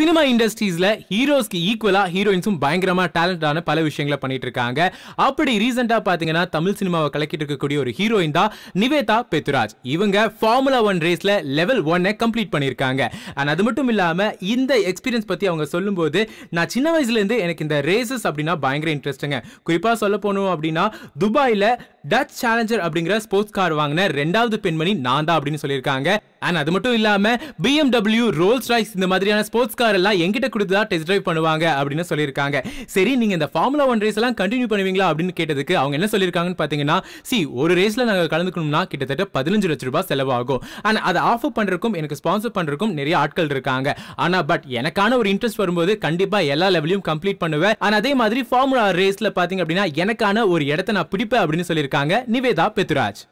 cinema இண்டஸ்ட்ரீஸ்ல ஹீரோஸ்க்கு ஈக்குவலா ஹீரோயின்ஸும் பயங்கரமா டேலண்டான பல விஷயங்களை பண்ணிட்டு இருக்காங்க அப்படி ரீசெண்டா பாத்தீங்கன்னா தமிழ் சினிமாவை கலக்கிட்டு இருக்கக்கூடிய ஒரு ஹீரோயின் தான் நிவேதா பெத்துராஜ் இவங்க ஃபார்முலா ஒன் ரேஸ்ல லெவல் ஒன்னை கம்ப்ளீட் பண்ணியிருக்காங்க அண்ட் அது மட்டும் இல்லாம இந்த எக்ஸ்பீரியன்ஸ் பத்தி அவங்க சொல்லும்போது நான் சின்ன வயசுல இருந்து எனக்கு இந்த ரேசஸ் அப்படின்னா பயங்கர இன்ட்ரெஸ்ட்டுங்க குறிப்பா சொல்ல போனோம் அப்படின்னா துபாயில டச் சேலஞ்சர் அப்படிங்கிற ஸ்போர்ட்ஸ் கார் வாங்கின ரெண்டாவது பெண்மணி நான் தான் அப்படின்னு சொல்லியிருக்காங்க அண்ட் அது மட்டும் இல்லாம பிஎம்டபிள்யூ ரோல்ஸ் ராய்ஸ் இந்த மாதிரியான ஸ்போர்ட்ஸ் கார் எல்லாம் எங்கிட்ட கொடுத்து தான் டெஸ்ட் டிரைவ் பண்ணுவாங்க அப்படின்னு சொல்லியிருக்காங்க சரி நீங்க இந்த ஃபார்முலா ஒன் ரேஸ் எல்லாம் கண்டினியூ பண்ணுவீங்களா அப்படின்னு கேட்டதுக்கு அவங்க என்ன சொல்லியிருக்காங்கன்னு பாத்தீங்கன்னா சி ஒரு ரேஸ்ல நாங்க கலந்துக்கணும்னா கிட்டத்தட்ட பதினஞ்சு லட்ச ரூபாய் செலவாகும் அண்ட் அதை ஆஃபர் பண்றதுக்கும் எனக்கு ஸ்பான்சர் பண்றதுக்கும் நிறைய ஆட்கள் இருக்காங்க ஆனா பட் எனக்கான ஒரு இன்ட்ரெஸ்ட் வரும்போது கண்டிப்பா எல்லா லெவலையும் கம்ப்ளீட் பண்ணுவேன் அண்ட் அதே மாதிரி ஃபார்முலா ரேஸ்ல பாத்தீங்க அப்படின்னா எனக்கான ஒரு இடத்த நான் பிடிப்பேன் அப்படின்னு சொல்லியிருக்கேன் இருக்காங்க நிவேதா பெத்துராஜ்